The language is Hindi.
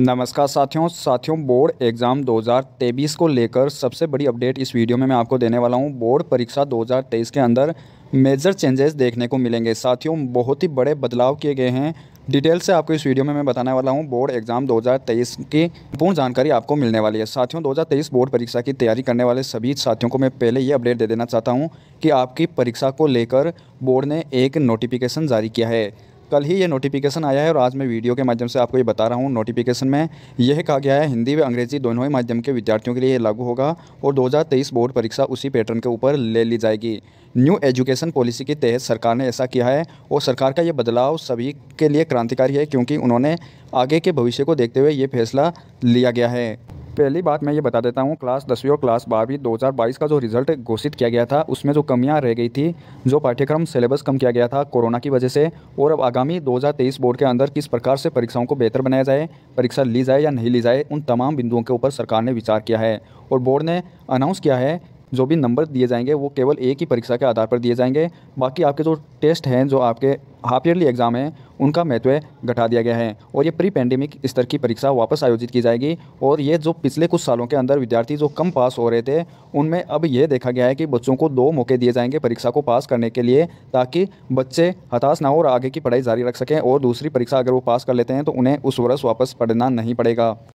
नमस्कार साथियों साथियों बोर्ड एग्ज़ाम 2023 को लेकर सबसे बड़ी अपडेट इस वीडियो में मैं आपको देने वाला हूं बोर्ड परीक्षा 2023 के अंदर मेजर चेंजेस देखने को मिलेंगे साथियों बहुत ही बड़े बदलाव किए गए हैं डिटेल से आपको इस वीडियो में मैं बताने वाला हूं बोर्ड एग्जाम 2023 की पूर्ण जानकारी आपको मिलने वाली है साथियों 2023 बोर्ड परीक्षा की तैयारी करने वाले सभी साथियों को मैं पहले ये अपडेट दे देना चाहता हूं कि आपकी परीक्षा को लेकर बोर्ड ने एक नोटिफिकेशन जारी किया है कल ही ये नोटिफिकेशन आया है और आज मैं वीडियो के माध्यम से आपको ये बता रहा हूँ नोटिफिकेशन में यह कहा गया है हिंदी व अंग्रेजी दोनों ही माध्यम के विद्यार्थियों के लिए ये लागू होगा और 2023 बोर्ड परीक्षा उसी पैटर्न के ऊपर ले ली जाएगी न्यू एजुकेशन पॉलिसी के तहत सरकार ने ऐसा किया है और सरकार का ये बदलाव सभी के लिए क्रांतिकारी है क्योंकि उन्होंने आगे के भविष्य को देखते हुए ये फैसला लिया गया है पहली बात मैं ये बता देता हूँ क्लास दसवीं और क्लास बारहवीं 2022 का जो रिजल्ट घोषित किया गया था उसमें जो कमियाँ रह गई थी जो पाठ्यक्रम सिलेबस कम किया गया था कोरोना की वजह से और अब आगामी 2023 बोर्ड के अंदर किस प्रकार से परीक्षाओं को बेहतर बनाया जाए परीक्षा ली जाए या नहीं ली जाए उन तमाम बिंदुओं के ऊपर सरकार ने विचार किया है और बोर्ड ने अनाउंस किया है जो भी नंबर दिए जाएंगे वो केवल एक ही परीक्षा के आधार पर दिए जाएंगे बाकी आपके जो टेस्ट हैं जो आपके हाफ ईयरली एग्ज़ाम हैं उनका महत्व घटा दिया गया है और ये प्री पेंडेमिक स्तर की परीक्षा वापस आयोजित की जाएगी और ये जो पिछले कुछ सालों के अंदर विद्यार्थी जो कम पास हो रहे थे उनमें अब ये देखा गया है कि बच्चों को दो मौके दिए जाएंगे परीक्षा को पास करने के लिए ताकि बच्चे हताश ना हो और आगे की पढ़ाई जारी रख सकें और दूसरी परीक्षा अगर वो पास कर लेते हैं तो उन्हें उस वर्ष वापस पढ़ना नहीं पड़ेगा